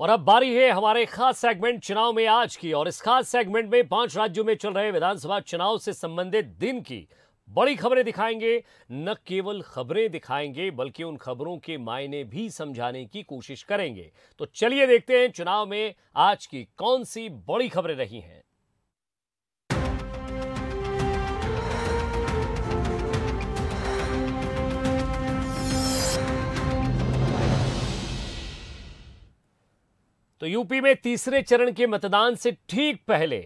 और अब बारी है हमारे खास सेगमेंट चुनाव में आज की और इस खास सेगमेंट में पांच राज्यों में चल रहे विधानसभा चुनाव से संबंधित दिन की बड़ी खबरें दिखाएंगे न केवल खबरें दिखाएंगे बल्कि उन खबरों के मायने भी समझाने की कोशिश करेंगे तो चलिए देखते हैं चुनाव में आज की कौन सी बड़ी खबरें रही हैं तो यूपी में तीसरे चरण के मतदान से ठीक पहले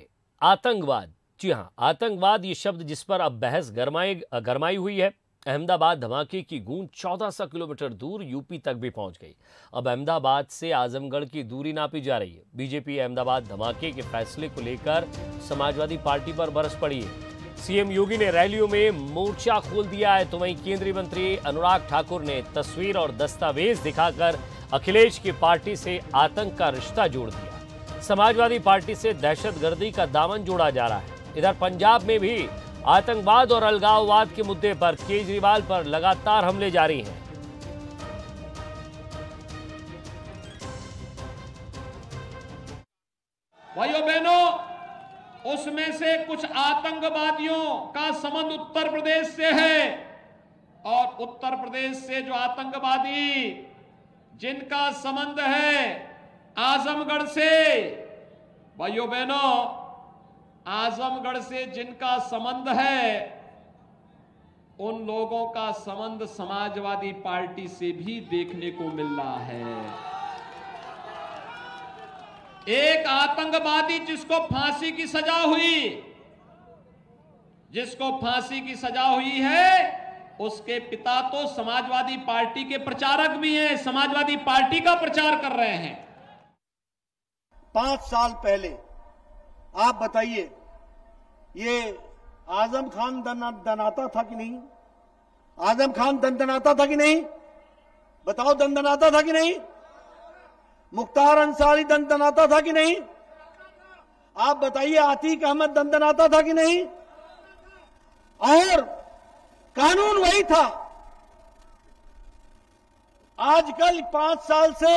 आतंकवाद जी हां आतंकवाद ये शब्द जिस पर अब बहस गरमाई गरमाई हुई है अहमदाबाद धमाके की गूंज 1400 किलोमीटर दूर यूपी तक भी पहुंच गई अब अहमदाबाद से आजमगढ़ की दूरी नापी जा रही है बीजेपी अहमदाबाद धमाके के फैसले को लेकर समाजवादी पार्टी पर बरस पड़ी है सीएम योगी ने रैलियों में मोर्चा खोल दिया है तो वहीं केंद्रीय मंत्री अनुराग ठाकुर ने तस्वीर और दस्तावेज दिखाकर अखिलेश की पार्टी से आतंक का रिश्ता जोड़ दिया समाजवादी पार्टी से दहशतगर्दी का दामन जोड़ा जा रहा है इधर पंजाब में भी आतंकवाद और अलगाववाद के मुद्दे पर केजरीवाल पर लगातार हमले जारी हैं भाइयों बहनों उसमें से कुछ आतंकवादियों का संबंध उत्तर प्रदेश से है और उत्तर प्रदेश से जो आतंकवादी जिनका संबंध है आजमगढ़ से भाइयों बहनों आजमगढ़ से जिनका संबंध है उन लोगों का संबंध समाजवादी पार्टी से भी देखने को मिल रहा है एक आतंकवादी जिसको फांसी की सजा हुई जिसको फांसी की सजा हुई है उसके पिता तो समाजवादी पार्टी के प्रचारक भी हैं समाजवादी पार्टी का प्रचार कर रहे हैं पांच साल पहले आप बताइए ये आजम खान दनाता था कि नहीं आजम खान दनाता था कि नहीं बताओ दनाता था कि नहीं मुख्तार अंसारी दनाता था कि नहीं आप बताइए आतिक अहमद दनाता था कि नहीं और कानून वही था आजकल पांच साल से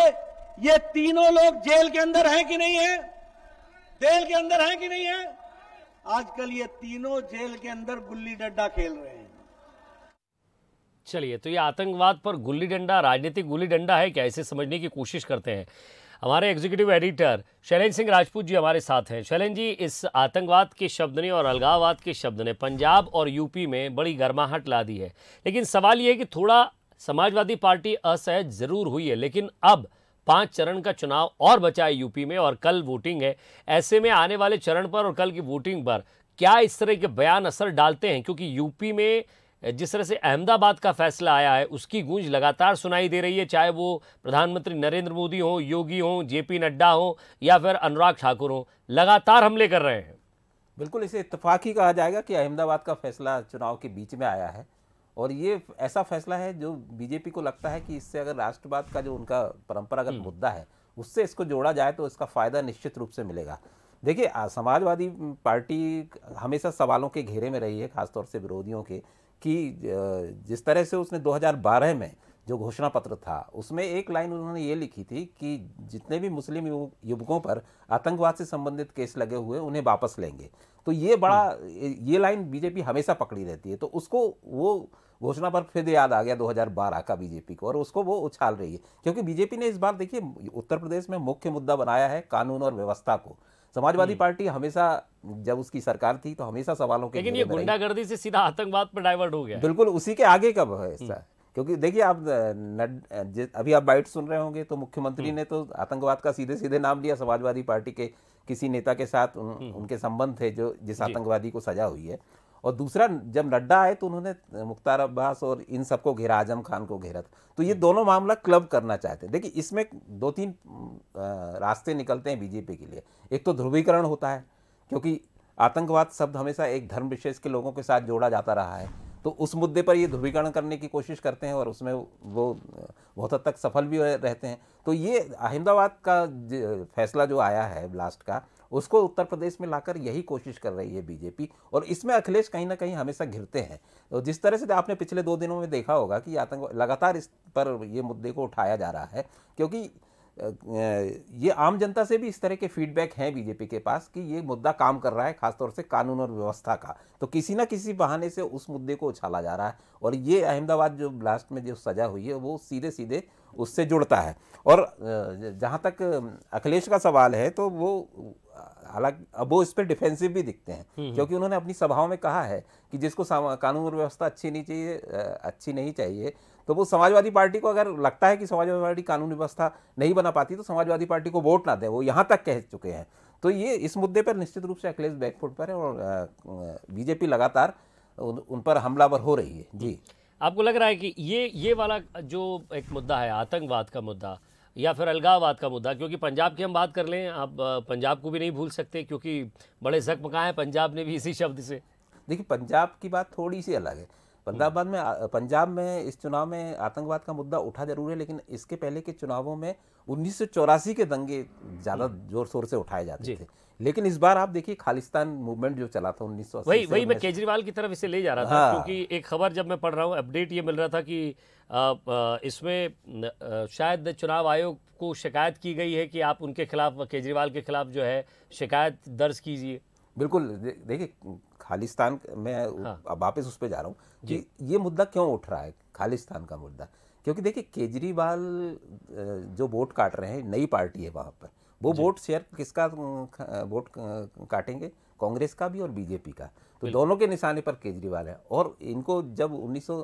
ये तीनों लोग जेल के अंदर हैं कि नहीं है जेल के अंदर हैं कि नहीं है आजकल ये तीनों जेल के अंदर गुल्ली डड्डा खेल रहे हैं चलिए तो ये आतंकवाद पर गुल्ली डंडा राजनीतिक गुल्ली डंडा है क्या इसे समझने की कोशिश करते हैं हमारे एग्जीक्यूटिव एडिटर शैलेंद्र सिंह राजपूत जी हमारे साथ हैं शैलेंद्र जी इस आतंकवाद के शब्द ने और अलगाववाद के शब्द ने पंजाब और यूपी में बड़ी गर्माहट ला दी है लेकिन सवाल ये है कि थोड़ा समाजवादी पार्टी असहज ज़रूर हुई है लेकिन अब पांच चरण का चुनाव और बचा है यूपी में और कल वोटिंग है ऐसे में आने वाले चरण पर और कल की वोटिंग पर क्या इस तरह के बयान असर डालते हैं क्योंकि यूपी में जिस तरह से अहमदाबाद का फैसला आया है उसकी गूंज लगातार सुनाई दे रही है चाहे वो प्रधानमंत्री नरेंद्र मोदी हों योगी हों जेपी नड्डा हों या फिर अनुराग ठाकुर हों लगातार हमले कर रहे हैं बिल्कुल इसे इतफाक़ ही कहा जाएगा कि अहमदाबाद का फैसला चुनाव के बीच में आया है और ये ऐसा फैसला है जो बीजेपी को लगता है कि इससे अगर राष्ट्रवाद का जो उनका परंपरागत हम्म। मुद्दा है उससे इसको जोड़ा जाए तो इसका फ़ायदा निश्चित रूप से मिलेगा देखिए समाजवादी पार्टी हमेशा सवालों के घेरे में रही है खासतौर से विरोधियों के कि जिस तरह से उसने 2012 में जो घोषणा पत्र था उसमें एक लाइन उन्होंने ये लिखी थी कि जितने भी मुस्लिम युवकों पर आतंकवाद से संबंधित केस लगे हुए उन्हें वापस लेंगे तो ये बड़ा हम्म। ये लाइन बीजेपी हमेशा पकड़ी रहती है तो उसको वो घोषणा पर फिर याद आ गया 2012 का बीजेपी को और उसको वो उछाल रही है क्योंकि बीजेपी ने इस बार देखिए उत्तर प्रदेश में मुख्य मुद्दा बनाया है कानून और व्यवस्था को समाजवादी हम्म। पार्टी हमेशा जब उसकी सरकार थी तो हमेशा सवालों के लेकिन ये गुंडागर्दी से सीधा आतंकवाद पर डाइवर्ट हो गया बिल्कुल उसी के आगे कब है ऐसा हम्म। क्योंकि देखिए आप अभी आप बाइट सुन रहे होंगे तो मुख्यमंत्री हम्म। ने तो आतंकवाद का सीधे सीधे नाम लिया समाजवादी पार्टी के किसी नेता के साथ उन, उनके संबंध थे जो जिस आतंकवादी को सजा हुई है और दूसरा जब नड्डा आए तो उन्होंने मुख्तार अब्बास और इन सबको घेरा आजम खान को घेरा तो ये दोनों मामला क्लब करना चाहते हैं देखिए इसमें दो तीन रास्ते निकलते हैं बीजेपी के लिए एक तो ध्रुवीकरण होता है क्योंकि आतंकवाद शब्द हमेशा एक धर्म विशेष के लोगों के साथ जोड़ा जाता रहा है तो उस मुद्दे पर ये ध्रुवीकरण करने की कोशिश करते हैं और उसमें वो बहुत हद तक सफल भी रहते हैं तो ये अहमदाबाद का फैसला जो आया है ब्लास्ट का उसको उत्तर प्रदेश में लाकर यही कोशिश कर रही है बीजेपी और इसमें अखिलेश कहीं ना कहीं हमेशा घिरते हैं तो जिस तरह से आपने पिछले दो दिनों में देखा होगा कि आतंक लगातार इस पर ये मुद्दे को उठाया जा रहा है क्योंकि ये आम जनता से भी इस तरह के फीडबैक हैं बीजेपी के पास कि ये मुद्दा काम कर रहा है खासतौर से कानून और व्यवस्था का तो किसी ना किसी बहाने से उस मुद्दे को उछाला जा रहा है और ये अहमदाबाद जो ब्लास्ट में जो सजा हुई है वो सीधे सीधे उससे जुड़ता है और जहाँ तक अखिलेश का सवाल है तो वो हालांकि अब वो इस पर डिफेंसिव भी दिखते हैं हम्म, हम्म। क्योंकि उन्होंने अपनी सभाओं में कहा है कि जिसको कानून और व्यवस्था अच्छी नहीं चाहिए अच्छी नहीं चाहिए तो वो समाजवादी पार्टी को अगर लगता है कि समाजवादी पार्टी कानून व्यवस्था नहीं बना पाती तो समाजवादी पार्टी को वोट ना दे वो यहाँ तक कह चुके हैं तो ये इस मुद्दे पर निश्चित रूप से अखिलेश बैकफुट पर है और बीजेपी लगातार उन पर हमलावर हो रही है जी आपको लग रहा है कि ये ये वाला जो एक मुद्दा है आतंकवाद का मुद्दा या फिर अलगाववाद का मुद्दा क्योंकि पंजाब की हम बात कर लें आप पंजाब को भी नहीं भूल सकते क्योंकि बड़े जख्म कहाँ हैं पंजाब ने भी इसी शब्द से देखिए पंजाब की बात थोड़ी सी अलग है पंजाब में पंजाब में इस चुनाव में आतंकवाद का मुद्दा उठा जरूर है लेकिन इसके पहले के चुनावों में उन्नीस के दंगे ज़्यादा हम्म। जोर शोर से उठाए जाते थे लेकिन इस बार आप देखिए खालिस्तान मूवमेंट जो चला था उन्नीस वही वही मैं केजरीवाल की तरफ इसे ले जा रहा था हाँ। क्योंकि एक खबर जब मैं पढ़ रहा हूँ अपडेट ये मिल रहा था कि इसमें शायद चुनाव आयोग को शिकायत की गई है कि आप उनके खिलाफ केजरीवाल के खिलाफ जो है शिकायत दर्ज कीजिए बिल्कुल देखिए खालिस्तान मैं हाँ। वापस उस पर जा रहा हूँ कि ये मुद्दा क्यों उठ रहा है खालिस्तान का मुद्दा क्योंकि देखिए केजरीवाल जो वोट काट रहे हैं नई पार्टी है वहाँ पर वो वोट शेयर किसका वोट काटेंगे कांग्रेस का भी और बीजेपी का तो दोनों के निशाने पर केजरीवाल है और इनको जब 1900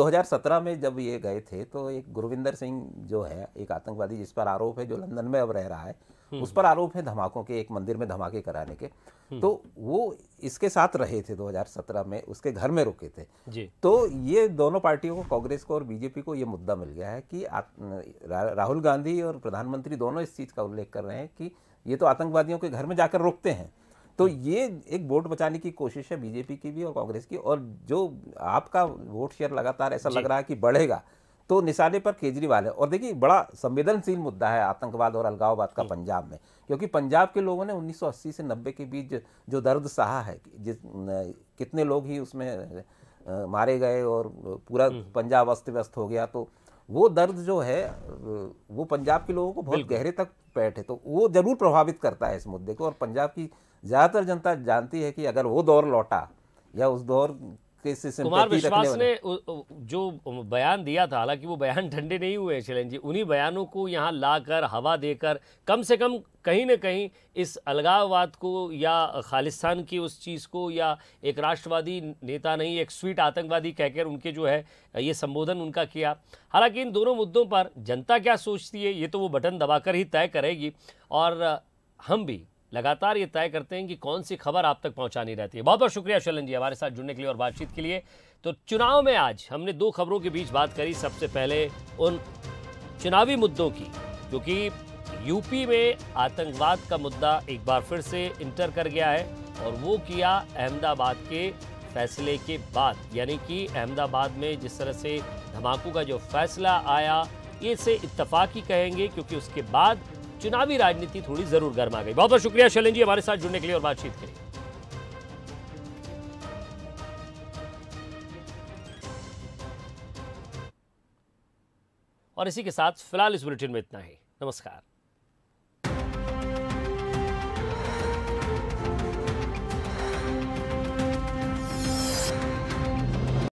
2017 में जब ये गए थे तो एक गुरविंदर सिंह जो है एक आतंकवादी जिस पर आरोप है जो लंदन में अब रह रहा है हम्म। उस पर आरोप है धमाकों के एक मंदिर में धमाके कराने के हम्म। तो वो इसके साथ रहे थे 2017 में उसके घर में रुके थे जी। तो ये दोनों पार्टियों को कांग्रेस को और बीजेपी को ये मुद्दा मिल गया है कि रा, राहुल गांधी और प्रधानमंत्री दोनों इस चीज़ का उल्लेख कर रहे हैं कि ये तो आतंकवादियों के घर में जाकर रोकते हैं तो हम्म। ये एक वोट बचाने की कोशिश है बीजेपी की भी और कांग्रेस की और जो आपका वोट शेयर लगातार ऐसा लग रहा है कि बढ़ेगा तो निशाने पर केजरीवाल है और देखिए बड़ा संवेदनशील मुद्दा है आतंकवाद और अलगाववाद का पंजाब में क्योंकि पंजाब के लोगों ने 1980 से 90 के बीच जो दर्द सहा है जिस कितने लोग ही उसमें मारे गए और पूरा हम्म। पंजाब अस्त व्यस्त हो गया तो वो दर्द जो है वो पंजाब के लोगों को बहुत गहरे तक बैठे तो वो ज़रूर प्रभावित करता है इस मुद्दे को और पंजाब की ज़्यादातर जनता जानती है कि अगर वो दौर लौटा या उस दौर से कुमार विश्वास ने जो बयान दिया था हालांकि वो बयान ठंडे नहीं हुए शैलन जी उन्हीं बयानों को यहाँ लाकर हवा देकर कम से कम कहीं ना कहीं इस अलगाववाद को या खालिस्तान की उस चीज़ को या एक राष्ट्रवादी नेता नहीं एक स्वीट आतंकवादी कहकर उनके जो है ये संबोधन उनका किया हालांकि इन दोनों मुद्दों पर जनता क्या सोचती है ये तो वो बटन दबाकर ही तय करेगी और हम भी लगातार ये तय करते हैं कि कौन सी खबर आप तक पहुंचानी रहती है बहुत बहुत शुक्रिया शैलन जी हमारे साथ जुड़ने के लिए और बातचीत के लिए तो चुनाव में आज हमने दो खबरों के बीच बात करी सबसे पहले उन चुनावी मुद्दों की क्योंकि यूपी में आतंकवाद का मुद्दा एक बार फिर से इंटर कर गया है और वो किया अहमदाबाद के फैसले के बाद यानी कि अहमदाबाद में जिस तरह से धमाकों का जो फैसला आया इसे इतफाकी कहेंगे क्योंकि उसके बाद चुनावी राजनीति थोड़ी जरूर गर्मा गई बहुत बहुत शुक्रिया शैलन जी हमारे साथ जुड़ने के लिए और बातचीत के लिए और इसी के साथ फिलहाल इस बुलेटिन में इतना ही नमस्कार